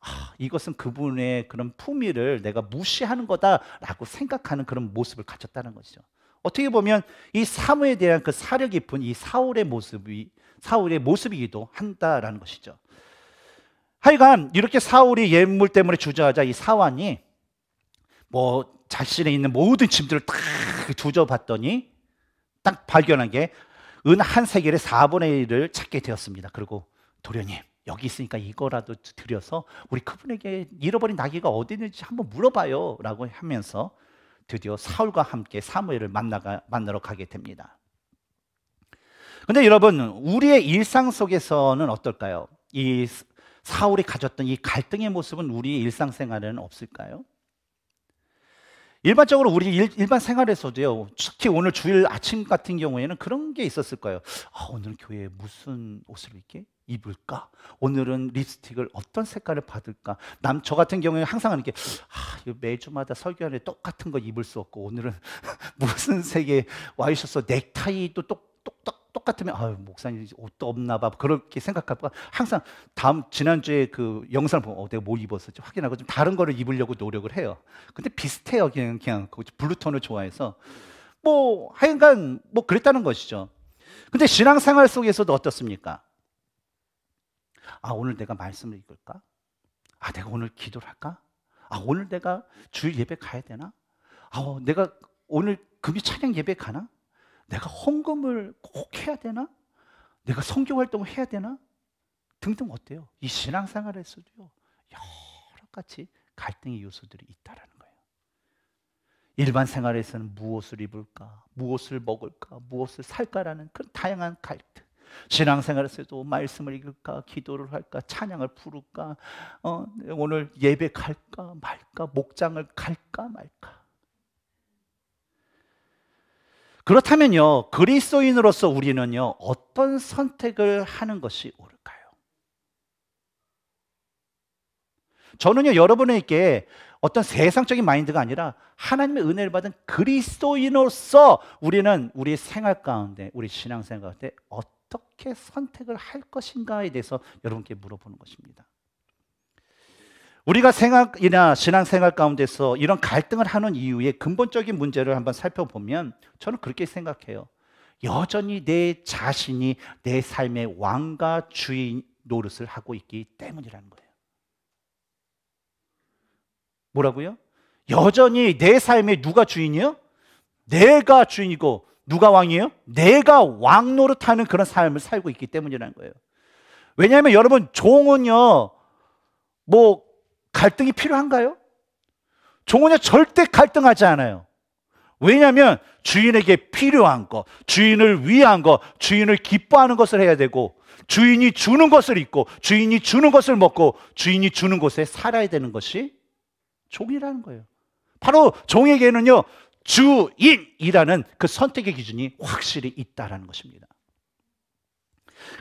A: 아, 이것은 그분의 그런 품위를 내가 무시하는 거다라고 생각하는 그런 모습을 갖췄다는 것이죠. 어떻게 보면 이 사무에 대한 그 사려 깊은 이 사울의 모습이 사울의 모습이기도 한다라는 것이죠. 하여간 이렇게 사울이 예물 때문에 주저하자 이 사환이 뭐 자신에 있는 모든 짐들을 다 조져봤더니 딱 발견한 게 은 한 세겔의 4분의 1을 찾게 되었습니다. 그리고 도련님 여기 있으니까 이거라도 드려서 우리 그분에게 잃어버린 나귀가 어디 있는지 한번 물어봐요 라고 하면서 드디어 사울과 함께 사무엘을 만나가, 만나러 가게 됩니다. 근데 여러분 우리의 일상 속에서는 어떨까요? 이 사울이 가졌던 이 갈등의 모습은 우리 의 일상생활에는 없을까요? 일반적으로 우리 일, 반 생활에서도요, 특히 오늘 주일 아침 같은 경우에는 그런 게 있었을 거예요. 아, 오늘 교회에 무슨 옷을 입게? 입을까? 오늘은 립스틱을 어떤 색깔을 받을까? 남, 저 같은 경우에 항상 하는 게, 아, 매주마다 설교안에 똑같은 거 입을 수 없고, 오늘은 *laughs* 무슨 색의 와이셔츠, 넥타이도 똑똑 같으면 아유 목사님 옷도 없나 봐 그렇게 생각할까 항상 다음 지난주에 그 영상을 보면 어, 내가 뭘 입었었지 확인하고 좀 다른 거를 입으려고 노력을 해요. 근데 비슷해요 그냥 그냥 블루톤을 좋아해서 뭐 하여간 뭐 그랬다는 것이죠. 근데 신앙생활 속에서도 어떻습니까? 아 오늘 내가 말씀을 읽을까? 아 내가 오늘 기도를 할까? 아 오늘 내가 주일 예배 가야 되나? 아 어, 내가 오늘 금요 찬양 예배 가나? 내가 헌금을 꼭 해야 되나? 내가 성교 활동을 해야 되나? 등등 어때요? 이 신앙생활에서도요 여러 가지 갈등의 요소들이 있다라는 거예요. 일반 생활에서는 무엇을 입을까, 무엇을 먹을까, 무엇을 살까라는 그런 다양한 갈등. 신앙생활에서도 말씀을 읽을까, 기도를 할까, 찬양을 부를까, 어, 오늘 예배 갈까 말까, 목장을 갈까 말까. 그렇다면요, 그리스도인으로서 우리는요, 어떤 선택을 하는 것이 옳을까요? 저는요, 여러분에게 어떤 세상적인 마인드가 아니라 하나님의 은혜를 받은 그리스도인으로서 우리는 우리 생활 가운데, 우리 신앙 생활 가운데 어떻게 선택을 할 것인가에 대해서 여러분께 물어보는 것입니다. 우리가 생각이나 신앙생활 가운데서 이런 갈등을 하는 이유의 근본적인 문제를 한번 살펴보면 저는 그렇게 생각해요. 여전히 내 자신이 내 삶의 왕과 주인 노릇을 하고 있기 때문이라는 거예요. 뭐라고요? 여전히 내 삶의 누가 주인이요? 내가 주인이고 누가 왕이에요? 내가 왕 노릇하는 그런 삶을 살고 있기 때문이라는 거예요. 왜냐하면 여러분 종은요 뭐 갈등이 필요한가요? 종은요 절대 갈등하지 않아요. 왜냐하면 주인에게 필요한 것, 주인을 위한 것, 주인을 기뻐하는 것을 해야 되고, 주인이 주는 것을 입고, 주인이 주는 것을 먹고, 주인이 주는 곳에 살아야 되는 것이 종이라는 거예요. 바로 종에게는요, 주인이라는 그 선택의 기준이 확실히 있다라는 것입니다.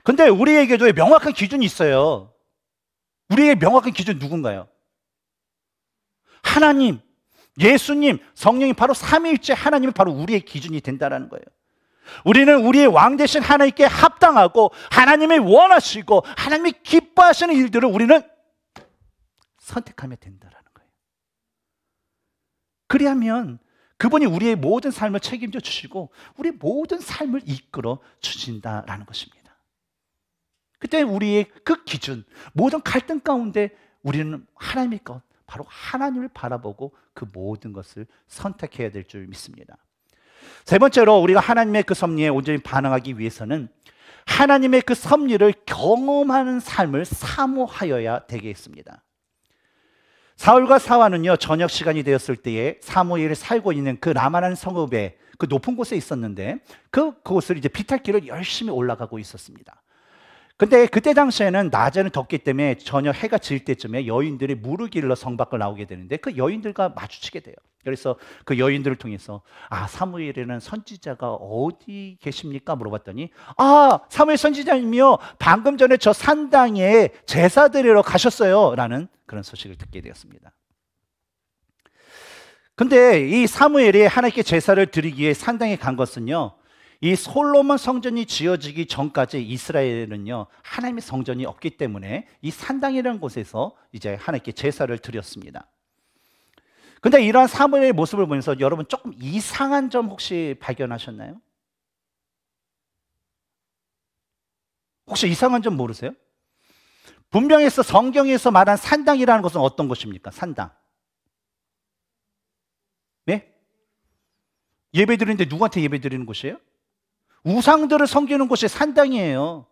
A: 근데 우리에게도 명확한 기준이 있어요. 우리의 명확한 기준 누군가요? 하나님, 예수님, 성령이 바로 삼위일체 하나님이 바로 우리의 기준이 된다는 거예요. 우리는 우리의 왕 대신 하나님께 합당하고 하나님이 원하시고 하나님이 기뻐하시는 일들을 우리는 선택하며 된다는 거예요. 그리하면 그분이 우리의 모든 삶을 책임져 주시고 우리 모든 삶을 이끌어 주신다라는 것입니다. 그때 우리의 그 기준, 모든 갈등 가운데 우리는 하나님의 것, 바로 하나님을 바라보고 그 모든 것을 선택해야 될 줄 믿습니다. 세 번째로 우리가 하나님의 그 섭리에 온전히 반응하기 위해서는 하나님의 그 섭리를 경험하는 삶을 사모하여야 되겠습니다. 사울과 사와는요 저녁 시간이 되었을 때에 사무엘이 살고 있는 그 라마라는 성읍에 그 높은 곳에 있었는데 그 그곳을 이제 비탈길을 열심히 올라가고 있었습니다. 근데 그때 당시에는 낮에는 덥기 때문에 전혀 해가 질 때쯤에 여인들이 무르 길러 성 밖을 나오게 되는데 그 여인들과 마주치게 돼요. 그래서 그 여인들을 통해서 아 사무엘에는 선지자가 어디 계십니까 물어봤더니 아 사무엘 선지자님이요 방금 전에 저 산당에 제사 드리러 가셨어요라는 그런 소식을 듣게 되었습니다. 근데 이 사무엘이 하나님께 제사를 드리기 위해 산당에 간 것은요 이 솔로몬 성전이 지어지기 전까지 이스라엘은요 하나님의 성전이 없기 때문에 이 산당이라는 곳에서 이제 하나님께 제사를 드렸습니다. 근데 이러한 사무엘의 모습을 보면서 여러분 조금 이상한 점 혹시 발견하셨나요? 혹시 이상한 점 모르세요? 분명해서 성경에서 말한 산당이라는 것은 어떤 것입니까? 산당. 네? 예배 드리는데 누구한테 예배 드리는 곳이에요? 우상들을 섬기는 곳이 산당이에요.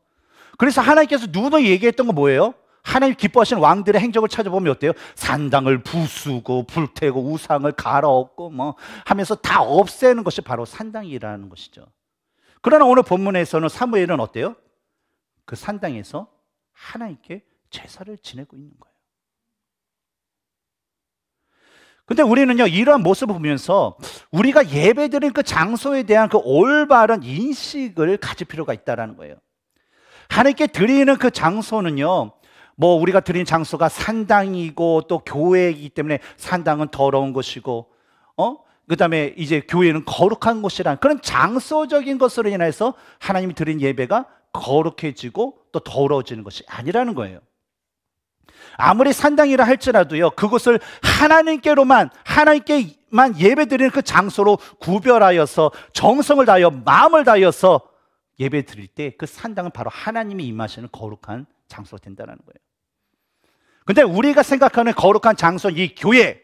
A: 그래서 하나님께서 누누 얘기했던 거 뭐예요? 하나님 기뻐하시 왕들의 행적을 찾아보면 어때요? 산당을 부수고 불태고 우상을 갈아엎고 뭐 하면서 다 없애는 것이 바로 산당이라는 것이죠. 그러나 오늘 본문에서는 사무엘은 어때요? 그 산당에서 하나님께 제사를 지내고 있는 거예요. 근데 우리는요, 이러한 모습을 보면서 우리가 예배 드린 그 장소에 대한 그 올바른 인식을 가질 필요가 있다는 거예요. 하나님께 드리는 그 장소는요, 뭐 우리가 드린 장소가 산당이고 또 교회이기 때문에 산당은 더러운 것이고, 어? 그 다음에 이제 교회는 거룩한 곳이란 그런 장소적인 것으로 인해서 하나님이 드린 예배가 거룩해지고 또 더러워지는 것이 아니라는 거예요. 아무리 산당이라 할지라도요 그것을 하나님께로만 하나님께만 예배드리는 그 장소로 구별하여서 정성을 다하여 마음을 다하여서 예배 드릴 때 그 산당은 바로 하나님이 임하시는 거룩한 장소가 된다는 거예요. 근데 우리가 생각하는 거룩한 장소 이 교회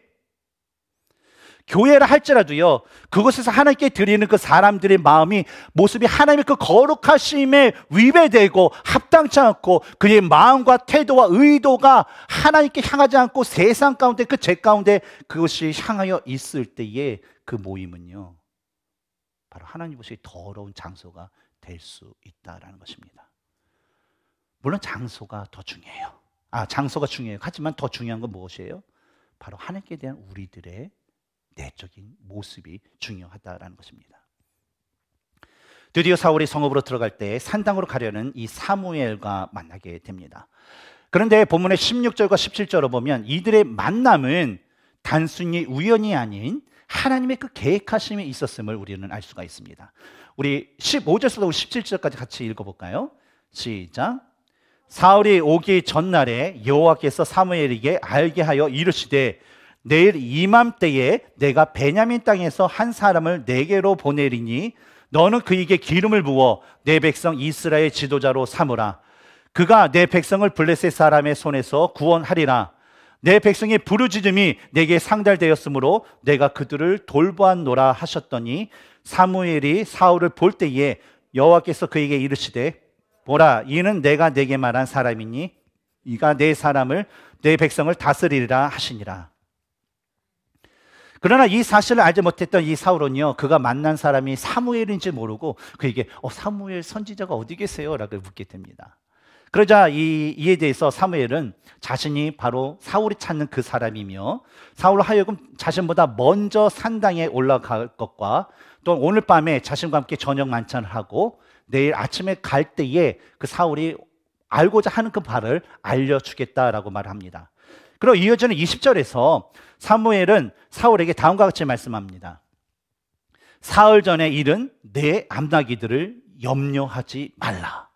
A: 교회를 할지라도요 그것에서 하나님께 드리는 그 사람들의 마음이 모습이 하나님의 그 거룩하심에 위배되고 합당치 않고 그의 마음과 태도와 의도가 하나님께 향하지 않고 세상 가운데 그 죄 가운데 그것이 향하여 있을 때에 그 모임은요 바로 하나님 보시기 더러운 장소가 될 수 있다라는 것입니다. 물론 장소가 더 중요해요. 아 장소가 중요해요. 하지만 더 중요한 건 무엇이에요? 바로 하나님께 대한 우리들의 내적인 모습이 중요하다라는 것입니다. 드디어 사울이 성읍으로 들어갈 때 산당으로 가려는 이 사무엘과 만나게 됩니다. 그런데 본문의 16절과 17절을 보면 이들의 만남은 단순히 우연이 아닌 하나님의 그 계획하심이 있었음을 우리는 알 수가 있습니다. 우리 15절에서 17절까지 같이 읽어볼까요? 시작. 사울이 오기 전날에 여호와께서 사무엘에게 알게 하여 이르시되 내일 이맘때에 내가 베냐민 땅에서 한 사람을 내게로 보내리니 너는 그에게 기름을 부어 내 백성 이스라엘 지도자로 삼으라. 그가 내 백성을 블레셋 사람의 손에서 구원하리라. 내 백성의 부르짖음이 내게 상달되었으므로 내가 그들을 돌보았노라 하셨더니 사무엘이 사울을 볼 때에 여호와께서 그에게 이르시되 보라 이는 내가 내게 말한 사람이니 이가 내 사람을 내 백성을 다스리리라 하시니라. 그러나 이 사실을 알지 못했던 이 사울은요, 그가 만난 사람이 사무엘인지 모르고 그에게 어, 사무엘 선지자가 어디 계세요? 라고 묻게 됩니다. 그러자 이, 이에 대해서 사무엘은 자신이 바로 사울이 찾는 그 사람이며 사울 하여금 자신보다 먼저 산당에 올라갈 것과 또 오늘 밤에 자신과 함께 저녁 만찬을 하고 내일 아침에 갈 때에 그 사울이 알고자 하는 그 바를 알려주겠다라고 말합니다. 그리고 이어지는 20절에서 사무엘은 사울에게 다음과 같이 말씀합니다. 사흘 전에 일은 내 암나기들을 염려하지 말라.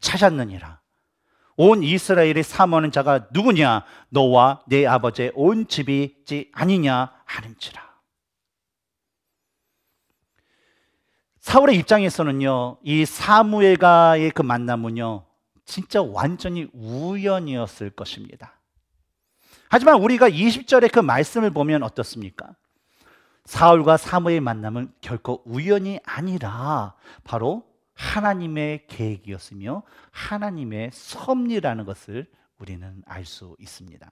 A: 찾았느니라. 온 이스라엘의 사모하는 자가 누구냐? 너와 내 아버지의 온 집이지 아니냐? 하는지라. 사울의 입장에서는요, 이 사무엘과의 그 만남은요, 진짜 완전히 우연이었을 것입니다. 하지만 우리가 20절의 그 말씀을 보면 어떻습니까? 사울과 사무의 만남은 결코 우연이 아니라 바로 하나님의 계획이었으며 하나님의 섭리라는 것을 우리는 알 수 있습니다.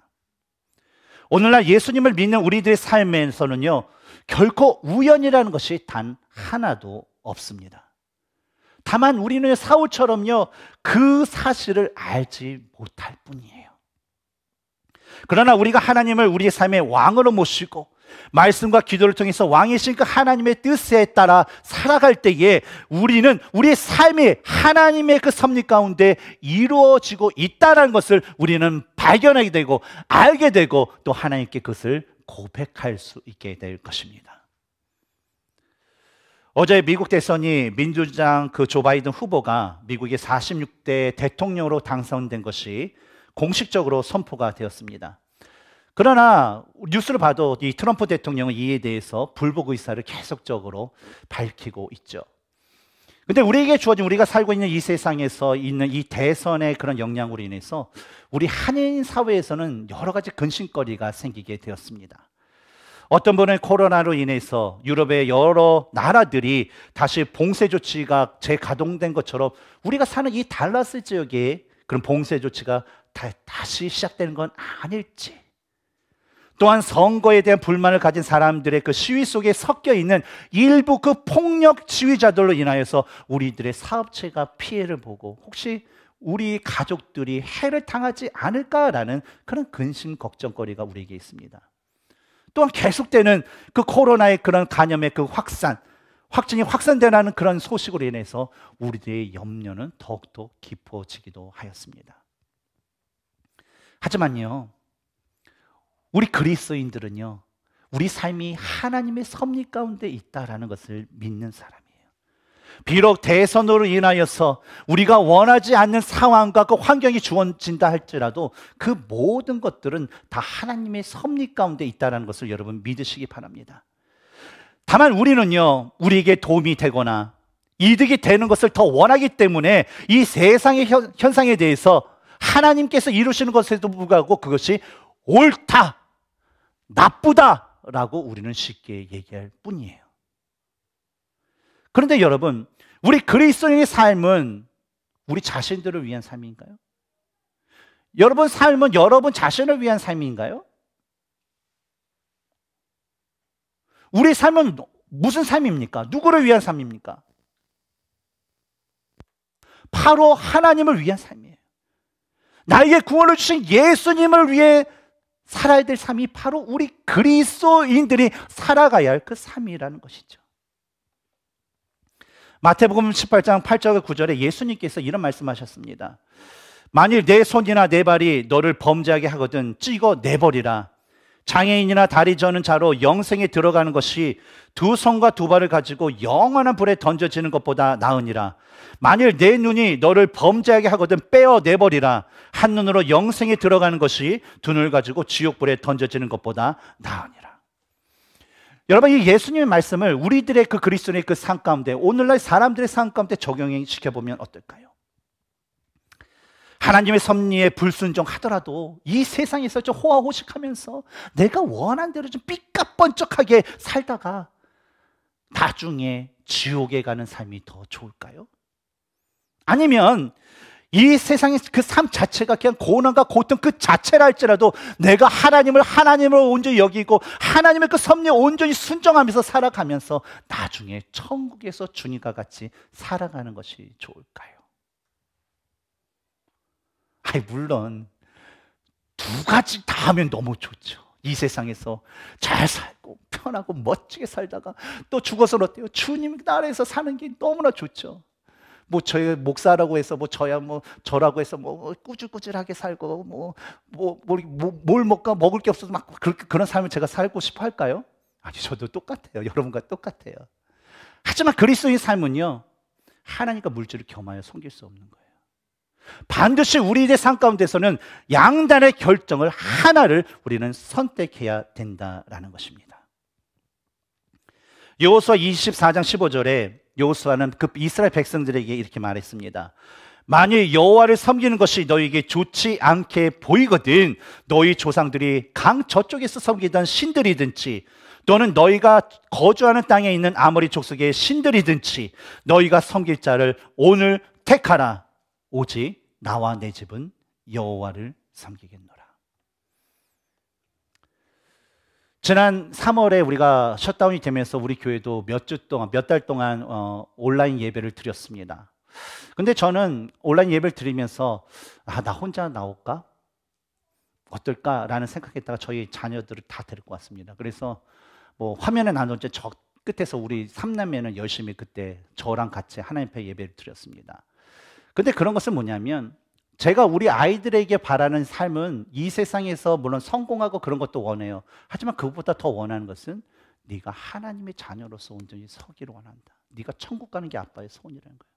A: 오늘날 예수님을 믿는 우리들의 삶에서는요, 결코 우연이라는 것이 단 하나도 없습니다. 다만 우리는 사울처럼요, 그 사실을 알지 못할 뿐이에요. 그러나 우리가 하나님을 우리의 삶의 왕으로 모시고 말씀과 기도를 통해서 왕이신그 하나님의 뜻에 따라 살아갈 때에 우리는 우리의 삶이 하나님의 그 섭리 가운데 이루어지고 있다는 것을 우리는 발견하게 되고 알게 되고 또 하나님께 그것을 고백할 수 있게 될 것입니다. 어제 미국 대선이 민주당 그조 바이든 후보가 미국의 46대 대통령으로 당선된 것이 공식적으로 선포가 되었습니다. 그러나 뉴스를 봐도 이 트럼프 대통령은 이에 대해서 불복 의사를 계속적으로 밝히고 있죠. 근데 우리에게 주어진 우리가 살고 있는 이 세상에서 있는 이 대선의 그런 영향으로 인해서 우리 한인 사회에서는 여러 가지 근심거리가 생기게 되었습니다. 어떤 분은 코로나로 인해서 유럽의 여러 나라들이 다시 봉쇄 조치가 재가동된 것처럼 우리가 사는 이 달라스 지역에 그런 봉쇄 조치가 다, 다시 시작되는 건 아닐지. 또한 선거에 대한 불만을 가진 사람들의 그 시위 속에 섞여 있는 일부 그 폭력 지휘자들로 인하여서 우리들의 사업체가 피해를 보고 혹시 우리 가족들이 해를 당하지 않을까라는 그런 근심 걱정거리가 우리에게 있습니다. 또한 계속되는 그 코로나의 그런 간염의 그 확산, 확진이 확산되라는 그런 소식으로 인해서 우리들의 염려는 더욱더 깊어지기도 하였습니다. 하지만요, 우리 그리스인들은요 우리 삶이 하나님의 섭리 가운데 있다라는 것을 믿는 사람이에요. 비록 대선으로 인하여서 우리가 원하지 않는 상황과 그 환경이 주어진다 할지라도 그 모든 것들은 다 하나님의 섭리 가운데 있다라는 것을 여러분 믿으시기 바랍니다. 다만 우리는요, 우리에게 도움이 되거나 이득이 되는 것을 더 원하기 때문에 이 세상의 현, 현상에 대해서 하나님께서 이루시는 것에도 불구하고 그것이 옳다, 나쁘다라고 우리는 쉽게 얘기할 뿐이에요. 그런데 여러분, 우리 그리스도인의 삶은 우리 자신들을 위한 삶인가요? 여러분 삶은 여러분 자신을 위한 삶인가요? 우리 삶은 무슨 삶입니까? 누구를 위한 삶입니까? 바로 하나님을 위한 삶이에요. 나에게 구원을 주신 예수님을 위해 살아야 될 삶이 바로 우리 그리스도인들이 살아가야 할 그 삶이라는 것이죠. 마태복음 18장 8절 9절에 그 예수님께서 이런 말씀하셨습니다. 만일 내 손이나 내 발이 너를 범죄하게 하거든 찍어 내버리라. 장애인이나 다리 저는 자로 영생에 들어가는 것이 두 손과 두 발을 가지고 영원한 불에 던져지는 것보다 나으니라. 만일 내 눈이 너를 범죄하게 하거든 빼어 내버리라. 한 눈으로 영생에 들어가는 것이 두 눈을 가지고 지옥불에 던져지는 것보다 나으니라. 여러분 이 예수님의 말씀을 우리들의 그 그리스도의 그삶 가운데 오늘날 사람들의 삶 가운데 적용시켜 보면 어떨까요? 하나님의 섭리에 불순종하더라도 이 세상에서 좀 호화호식하면서 내가 원하는 대로 좀 삐까뻔쩍하게 살다가 나중에 지옥에 가는 삶이 더 좋을까요? 아니면 이 세상의 그 삶 자체가 그냥 고난과 고통 그 자체라 할지라도 내가 하나님을 하나님으로 온전히 여기고 하나님의 그 섭리에 온전히 순종하면서 살아가면서 나중에 천국에서 주님과 같이 살아가는 것이 좋을까요? 아니 물론 두 가지 다 하면 너무 좋죠. 이 세상에서 잘 살고 편하고 멋지게 살다가 또 죽어서 어때요? 주님 나라에서 사는 게 너무나 좋죠. 뭐 저희 목사라고 해서 뭐 저야 뭐 저라고 해서 뭐 꾸질꾸질하게 살고 뭐뭐 뭐, 뭐, 뭐, 뭐 먹까 먹을 게 없어서 막 그렇게 그런 삶을 제가 살고 싶어 할까요? 아니 저도 똑같아요. 여러분과 똑같아요. 하지만 그리스도인 삶은요 하나님과 물질을 겸하여 섬길 수 없는 거예요. 반드시 우리의 삶 가운데서는 양단의 결정을 하나를 우리는 선택해야 된다라는 것입니다. 여호수아 24장 15절에 여호수아는 그 이스라엘 백성들에게 이렇게 말했습니다. 만일 여호와를 섬기는 것이 너희에게 좋지 않게 보이거든 너희 조상들이 강 저쪽에서 섬기던 신들이든지 또는 너희가 거주하는 땅에 있는 아모리 족속의 신들이든지 너희가 섬길 자를 오늘 택하라 오직 나와 내 집은 여호와를 섬기겠노라. 지난 3월에 우리가 셧다운이 되면서 우리 교회도 몇 주 동안 몇 달 동안 어, 온라인 예배를 드렸습니다. 근데 저는 온라인 예배를 드리면서 아, 나 혼자 나올까? 어떨까라는 생각했다가 저희 자녀들을 다 데리고 왔습니다. 그래서 뭐 화면에 나눠저 끝에서 우리 삼남매는 열심히 그때 저랑 같이 하나님 앞에 예배를 드렸습니다. 근데 그런 것은 뭐냐면 제가 우리 아이들에게 바라는 삶은 이 세상에서 물론 성공하고 그런 것도 원해요. 하지만 그것보다 더 원하는 것은 네가 하나님의 자녀로서 온전히 서기를 원한다. 네가 천국 가는 게 아빠의 소원이라는 거예요.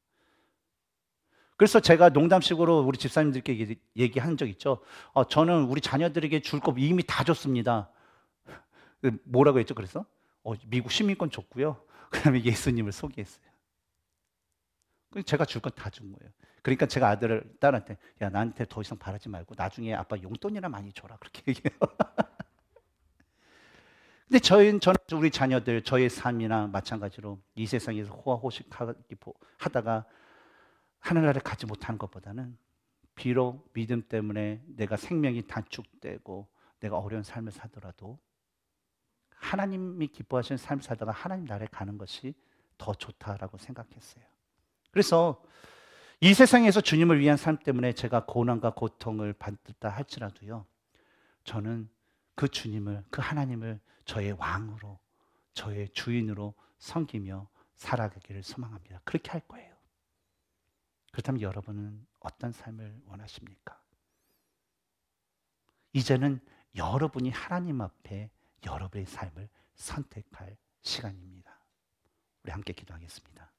A: 그래서 제가 농담식으로 우리 집사님들께 얘기한 적 있죠. 어, 저는 우리 자녀들에게 줄 거 이미 다 줬습니다. *laughs* 뭐라고 했죠? 그래서 어, 미국 시민권 줬고요. 그다음에 예수님을 소개했어요. 그러니까 제가 줄 건 다 준 거예요. 그러니까 제가 아들을 딸한테 야 나한테 더 이상 바라지 말고 나중에 아빠 용돈이나 많이 줘라 그렇게 얘기해요. *laughs* 근데 저희 저는 우리 자녀들 저의 삶이나 마찬가지로 이 세상에서 호화호식하다가 하늘나라를 가지 못한 것보다는 비록 믿음 때문에 내가 생명이 단축되고 내가 어려운 삶을 사더라도 하나님이 기뻐하시는 삶을 살다가 하나님 나라에 가는 것이 더 좋다라고 생각했어요. 그래서 이 세상에서 주님을 위한 삶 때문에 제가 고난과 고통을 받다 할지라도요, 저는 그 주님을, 그 하나님을 저의 왕으로, 저의 주인으로 섬기며 살아가기를 소망합니다. 그렇게 할 거예요. 그렇다면 여러분은 어떤 삶을 원하십니까? 이제는 여러분이 하나님 앞에 여러분의 삶을 선택할 시간입니다. 우리 함께 기도하겠습니다.